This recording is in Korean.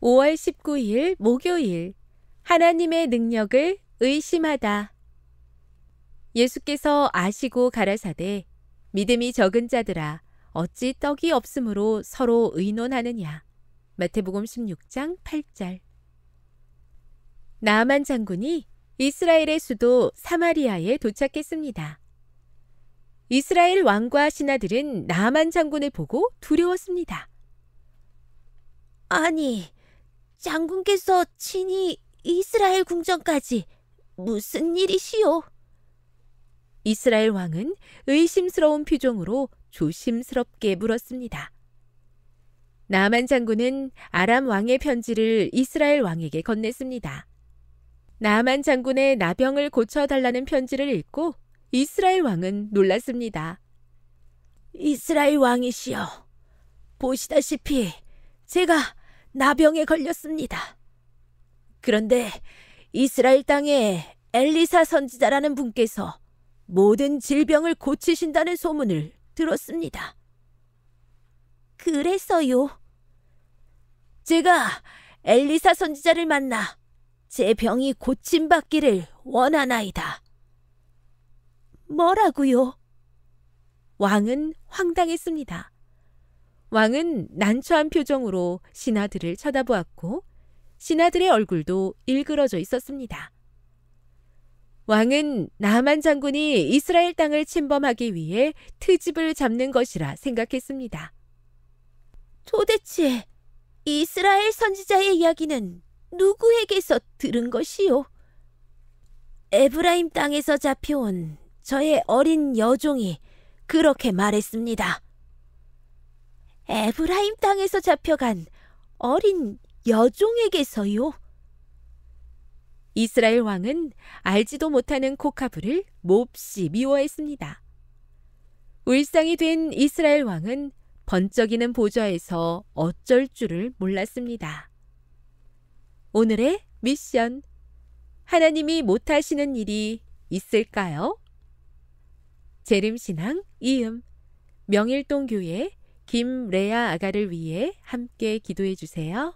5월 19일 목요일 하나님의 능력을 의심하다. 예수께서 아시고 가라사대 믿음이 적은 자들아 어찌 떡이 없으므로 서로 의논하느냐. 마태복음 16장 8절. 나만 장군이 이스라엘의 수도 사마리아에 도착했습니다. 이스라엘 왕과 신하들은 나만 장군을 보고 두려웠습니다. 아니, 장군께서 친히 이스라엘 궁전까지 무슨 일이시오? 이스라엘 왕은 의심스러운 표정으로 조심스럽게 물었습니다. 나만 장군은 아람 왕의 편지를 이스라엘 왕에게 건넸습니다. 나만 장군의 나병을 고쳐달라는 편지를 읽고 이스라엘 왕은 놀랐습니다. 이스라엘 왕이시여, 보시다시피 제가 나병에 걸렸습니다. 그런데 이스라엘 땅에 엘리사 선지자라는 분께서 모든 질병을 고치신다는 소문을 들었습니다. 그래서요. 제가 엘리사 선지자를 만나 제 병이 고침받기를 원하나이다. 뭐라고요? 왕은 황당했습니다. 왕은 난처한 표정으로 신하들을 쳐다보았고 신하들의 얼굴도 일그러져 있었습니다. 왕은 나만 장군이 이스라엘 땅을 침범하기 위해 트집을 잡는 것이라 생각했습니다. 도대체 이스라엘 선지자의 이야기는 누구에게서 들은 것이요? 에브라임 땅에서 잡혀온 저의 어린 여종이 그렇게 말했습니다. 에브라임 땅에서 잡혀간 어린 여종에게서요. 이스라엘 왕은 알지도 못하는 코카부를 몹시 미워했습니다. 울상이 된 이스라엘 왕은 번쩍이는 보좌에서 어쩔 줄을 몰랐습니다. 오늘의 미션. 하나님이 못하시는 일이 있을까요? 재림신앙 이음 명일동 교회 김레아 아가를 위해 함께 기도해 주세요.